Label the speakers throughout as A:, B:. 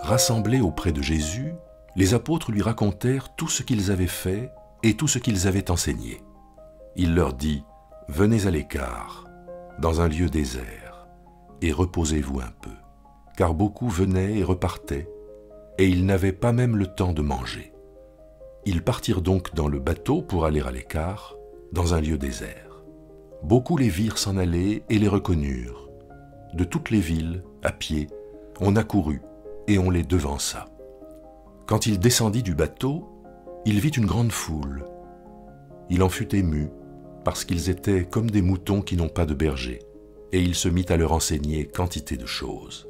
A: Rassemblés auprès de Jésus, les apôtres lui racontèrent tout ce qu'ils avaient fait et tout ce qu'ils avaient enseigné. Il leur dit, Venez à l'écart, dans un lieu désert, et reposez-vous un peu, car beaucoup venaient et repartaient, et ils n'avaient pas même le temps de manger. Ils partirent donc dans le bateau pour aller à l'écart, dans un lieu désert. Beaucoup les virent s'en aller et les reconnurent. De toutes les villes, à pied, on accourut et on les devança. Quand il descendit du bateau, il vit une grande foule. Il en fut ému, parce qu'ils étaient comme des moutons qui n'ont pas de berger, et il se mit à leur enseigner quantité de choses.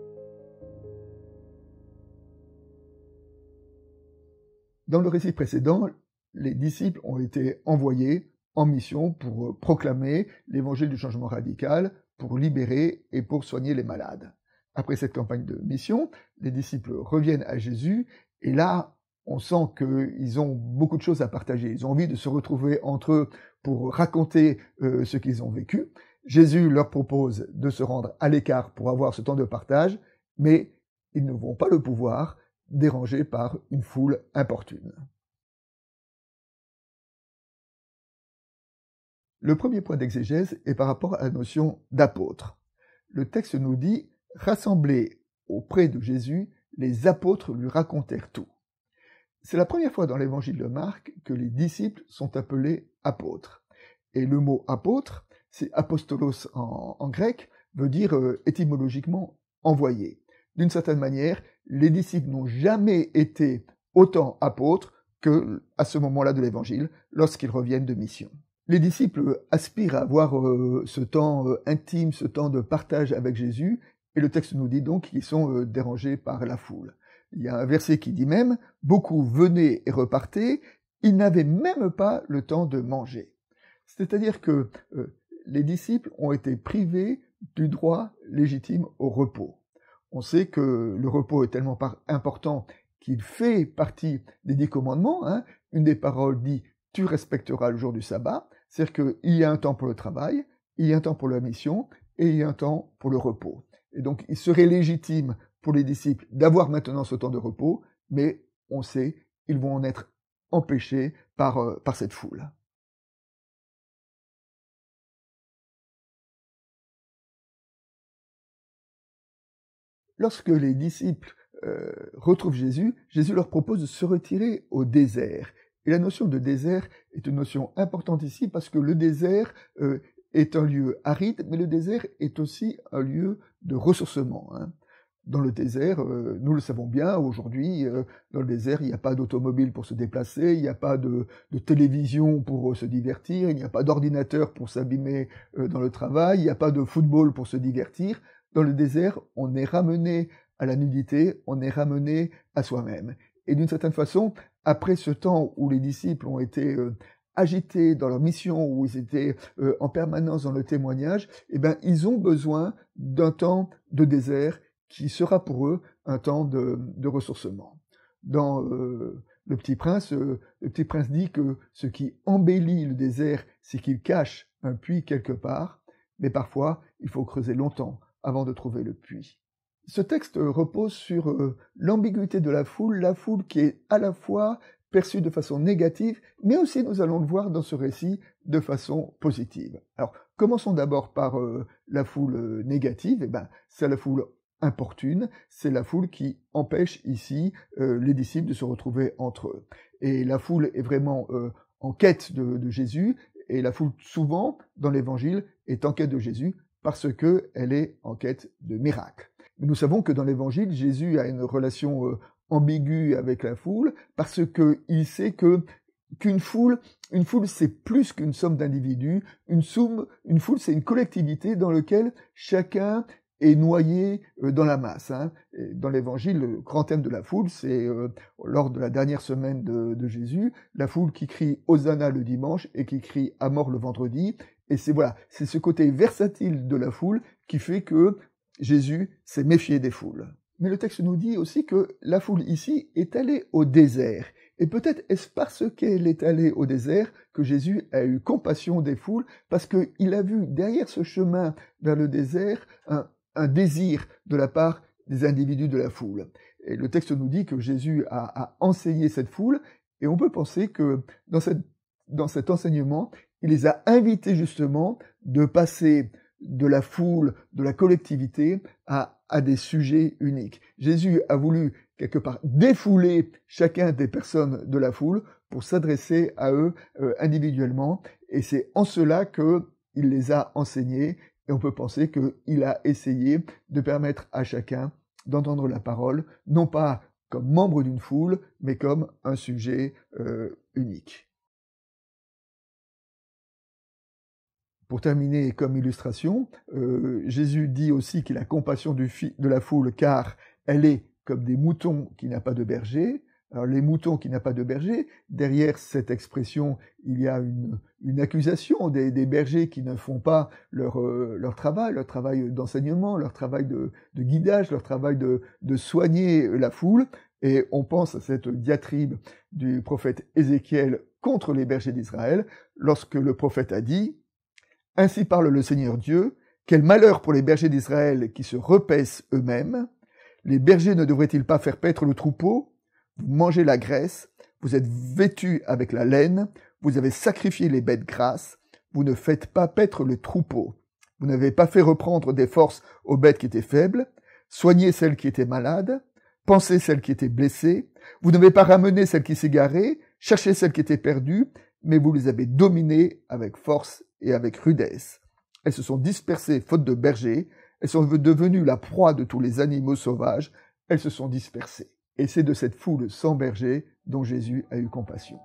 B: Dans le récit précédent, les disciples ont été envoyés en mission pour euh, proclamer l'évangile du changement radical, pour libérer et pour soigner les malades. Après cette campagne de mission, les disciples reviennent à Jésus et là, on sent qu'ils ont beaucoup de choses à partager. Ils ont envie de se retrouver entre eux pour raconter euh, ce qu'ils ont vécu. Jésus leur propose de se rendre à l'écart pour avoir ce temps de partage, mais ils ne vont pas le pouvoir, dérangés par une foule importune. Le premier point d'exégèse est par rapport à la notion d'apôtre. Le texte nous dit Rassemblés auprès de Jésus, les apôtres lui racontèrent tout. C'est la première fois dans l'évangile de Marc que les disciples sont appelés apôtres. Et le mot apôtre, c'est apostolos en, grec, veut dire euh, étymologiquement envoyé. D'une certaine manière, les disciples n'ont jamais été autant apôtres que à ce moment-là de l'évangile, lorsqu'ils reviennent de mission. Les disciples aspirent à avoir euh, ce temps euh, intime, ce temps de partage avec Jésus, et le texte nous dit donc qu'ils sont euh, dérangés par la foule. Il y a un verset qui dit même, beaucoup venaient et repartaient, ils n'avaient même pas le temps de manger. C'est-à-dire que euh, les disciples ont été privés du droit légitime au repos. On sait que le repos est tellement important qu'il fait partie des dix commandements. Hein. Une des paroles dit Tu respecteras le jour du sabbat. C'est-à-dire qu'il y a un temps pour le travail, il y a un temps pour la mission et il y a un temps pour le repos. Et donc, il serait légitime pour les disciples d'avoir maintenant ce temps de repos, mais on sait, ils vont en être empêchés par, euh, par
A: cette foule. Lorsque les disciples euh,
B: retrouvent Jésus, Jésus leur propose de se retirer au désert. Et la notion de désert est une notion importante ici parce que le désert euh, est un lieu aride, mais le désert est aussi un lieu de ressourcement. Hein. Dans le désert, euh, nous le savons bien, aujourd'hui, euh, dans le désert, il n'y a pas d'automobile pour se déplacer, il n'y a pas de, télévision pour euh, se divertir, il n'y a pas d'ordinateur pour s'abîmer dans le travail, il n'y a pas de football pour se divertir. Dans le désert, on est ramené à la nudité, on est ramené à soi-même. Et d'une certaine façon, après ce temps où les disciples ont été agités dans leur mission, où ils étaient euh, en permanence dans le témoignage, eh ben, ils ont besoin d'un temps de désert qui sera pour eux un temps de, ressourcement. Dans euh, le Petit Prince, euh, le Petit Prince dit que ce qui embellit le désert, c'est qu'il cache un puits quelque part, mais parfois il faut creuser longtemps avant de trouver le puits. Ce texte repose sur l'ambiguïté de la foule, la foule qui est à la fois perçu de façon négative, mais aussi nous allons le voir dans ce récit de façon positive. Alors, commençons d'abord par euh, la foule euh, négative. Eh ben, c'est la foule importune, c'est la foule qui empêche ici euh, les disciples de se retrouver entre eux. Et la foule est vraiment en quête de, de, Jésus, et la foule souvent dans l'Évangile est en quête de Jésus parce qu'elle est en quête de miracles. Nous savons que dans l'Évangile, Jésus a une relation ambigu avec la foule parce que il sait que qu'une foule, une foule c'est plus qu'une somme d'individus, une somme, une foule c'est une collectivité dans laquelle chacun est noyé euh, dans la masse. Hein. Dans l'évangile, le grand thème de la foule, c'est euh, lors de la dernière semaine de, de, Jésus, la foule qui crie Hosanna le dimanche et qui crie à mort le vendredi. Et c'est voilà, c'est ce côté versatile de la foule qui fait que Jésus s'est méfié des foules. Mais le texte nous dit aussi que la foule ici est allée au désert. Et peut-être est-ce parce qu'elle est allée au désert que Jésus a eu compassion des foules, parce qu'il a vu derrière ce chemin vers le désert un, désir de la part des individus de la foule. Et le texte nous dit que Jésus a, enseigné cette foule, et on peut penser que dans, dans cet enseignement, il les a invités justement de passer de la foule, de la collectivité, à à des sujets uniques. Jésus a voulu quelque part défouler chacun des personnes de la foule pour s'adresser à eux euh, individuellement, et c'est en cela que il les a enseignés, et on peut penser qu'il a essayé de permettre à chacun d'entendre la parole, non pas comme membre d'une foule, mais comme un sujet euh, unique. Pour terminer comme illustration, euh, Jésus dit aussi qu'il a compassion de la foule car elle est comme des moutons qui n'a pas de berger. Alors les moutons qui n'a pas de berger, derrière cette expression, il y a une, accusation des, bergers qui ne font pas leur, euh, leur travail, leur travail d'enseignement, leur travail de, guidage, leur travail de, de soigner la foule. Et on pense à cette diatribe du prophète Ézéchiel contre les bergers d'Israël, lorsque le prophète a dit ainsi parle le Seigneur Dieu, quel malheur pour les bergers d'Israël qui se repaissent eux-mêmes. Les bergers ne devraient-ils pas faire paître le troupeau Vous mangez la graisse, vous êtes vêtus avec la laine, vous avez sacrifié les bêtes grasses, vous ne faites pas paître le troupeau. Vous n'avez pas fait reprendre des forces aux bêtes qui étaient faibles, soignez celles qui étaient malades, pensez celles qui étaient blessées, vous n'avez pas ramené celles qui s'égaraient, cherchez celles qui étaient perdues, mais vous les avez dominées avec force et avec rudesse. Elles se sont dispersées faute de bergers, elles sont devenues la proie de tous les animaux sauvages, elles se sont dispersées. Et c'est de cette foule sans berger dont Jésus a eu compassion.